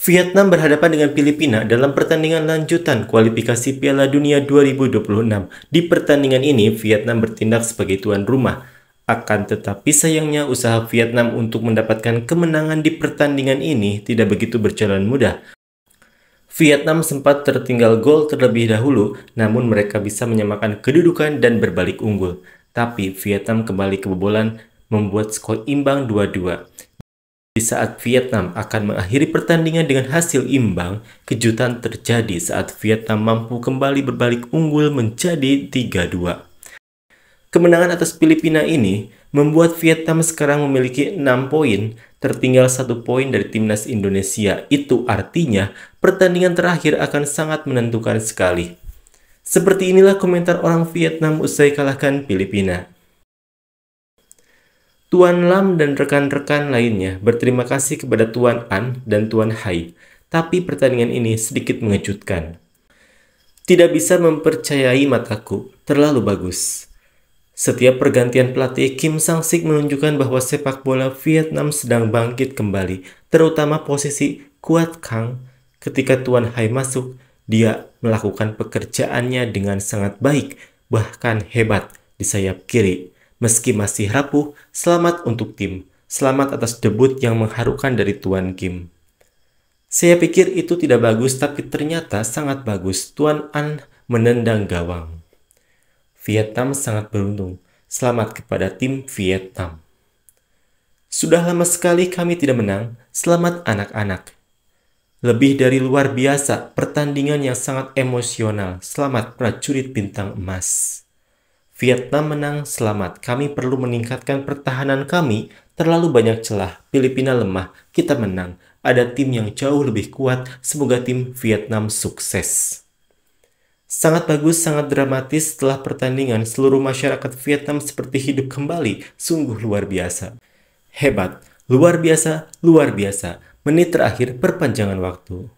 Vietnam berhadapan dengan Filipina dalam pertandingan lanjutan kualifikasi Piala Dunia 2026. Di pertandingan ini, Vietnam bertindak sebagai tuan rumah. Akan tetapi sayangnya usaha Vietnam untuk mendapatkan kemenangan di pertandingan ini tidak begitu berjalan mudah. Vietnam sempat tertinggal gol terlebih dahulu, namun mereka bisa menyamakan kedudukan dan berbalik unggul. Tapi Vietnam kembali kebobolan, membuat skor imbang 2-2. Di saat Vietnam akan mengakhiri pertandingan dengan hasil imbang, kejutan terjadi saat Vietnam mampu kembali berbalik unggul menjadi 3-2. Kemenangan atas Filipina ini membuat Vietnam sekarang memiliki 6 poin, tertinggal satu poin dari timnas Indonesia. Itu artinya pertandingan terakhir akan sangat menentukan sekali. Seperti inilah komentar orang Vietnam usai kalahkan Filipina. Tuan Lam dan rekan-rekan lainnya berterima kasih kepada Tuan An dan Tuan Hai, tapi pertandingan ini sedikit mengejutkan. Tidak bisa mempercayai mataku, terlalu bagus. Setiap pergantian pelatih, Kim Sang Sik menunjukkan bahwa sepak bola Vietnam sedang bangkit kembali, terutama posisi Kuat Kang. Ketika Tuan Hai masuk, dia melakukan pekerjaannya dengan sangat baik, bahkan hebat di sayap kiri. Meski masih rapuh, selamat untuk tim. Selamat atas debut yang mengharukan dari Tuan Kim. Saya pikir itu tidak bagus, tapi ternyata sangat bagus. Tuan An menendang gawang. Vietnam sangat beruntung. Selamat kepada tim Vietnam. Sudah lama sekali kami tidak menang. Selamat anak-anak. Lebih dari luar biasa, pertandingan yang sangat emosional. Selamat prajurit bintang emas. Vietnam menang, selamat. Kami perlu meningkatkan pertahanan kami. Terlalu banyak celah. Filipina lemah. Kita menang. Ada tim yang jauh lebih kuat. Semoga tim Vietnam sukses. Sangat bagus, sangat dramatis setelah pertandingan seluruh masyarakat Vietnam seperti hidup kembali. Sungguh luar biasa. Hebat, luar biasa, luar biasa. Menit terakhir perpanjangan waktu.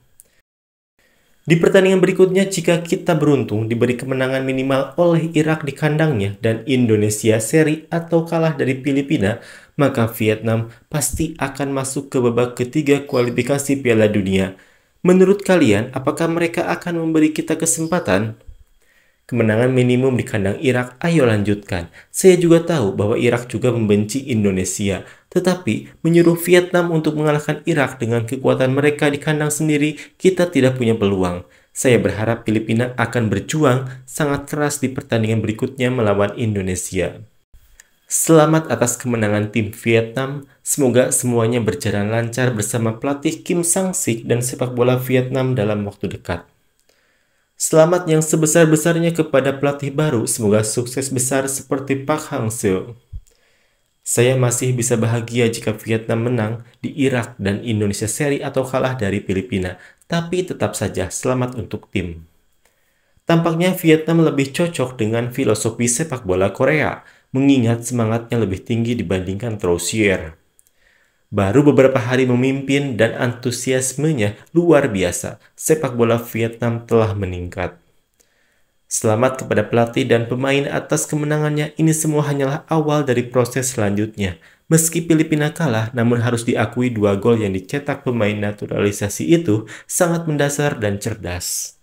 Di pertandingan berikutnya, jika kita beruntung diberi kemenangan minimal oleh Irak di kandangnya dan Indonesia seri atau kalah dari Filipina, maka Vietnam pasti akan masuk ke babak ketiga kualifikasi Piala Dunia. Menurut kalian, apakah mereka akan memberi kita kesempatan? Kemenangan minimum di kandang Irak, ayo lanjutkan. Saya juga tahu bahwa Irak juga membenci Indonesia, tetapi, menyuruh Vietnam untuk mengalahkan Irak dengan kekuatan mereka di kandang sendiri, kita tidak punya peluang. Saya berharap Filipina akan berjuang sangat keras di pertandingan berikutnya melawan Indonesia. Selamat atas kemenangan tim Vietnam. Semoga semuanya berjalan lancar bersama pelatih Kim Sang-sik dan sepak bola Vietnam dalam waktu dekat. Selamat yang sebesar-besarnya kepada pelatih baru. Semoga sukses besar seperti Pak Hang-seo. Saya masih bisa bahagia jika Vietnam menang di Irak dan Indonesia seri atau kalah dari Filipina, tapi tetap saja selamat untuk tim. Tampaknya Vietnam lebih cocok dengan filosofi sepak bola Korea, mengingat semangatnya lebih tinggi dibandingkan Trossier. Baru beberapa hari memimpin dan antusiasmenya luar biasa, sepak bola Vietnam telah meningkat. Selamat kepada pelatih dan pemain atas kemenangannya, ini semua hanyalah awal dari proses selanjutnya. Meski Filipina kalah, namun harus diakui dua gol yang dicetak pemain naturalisasi itu sangat mendasar dan cerdas.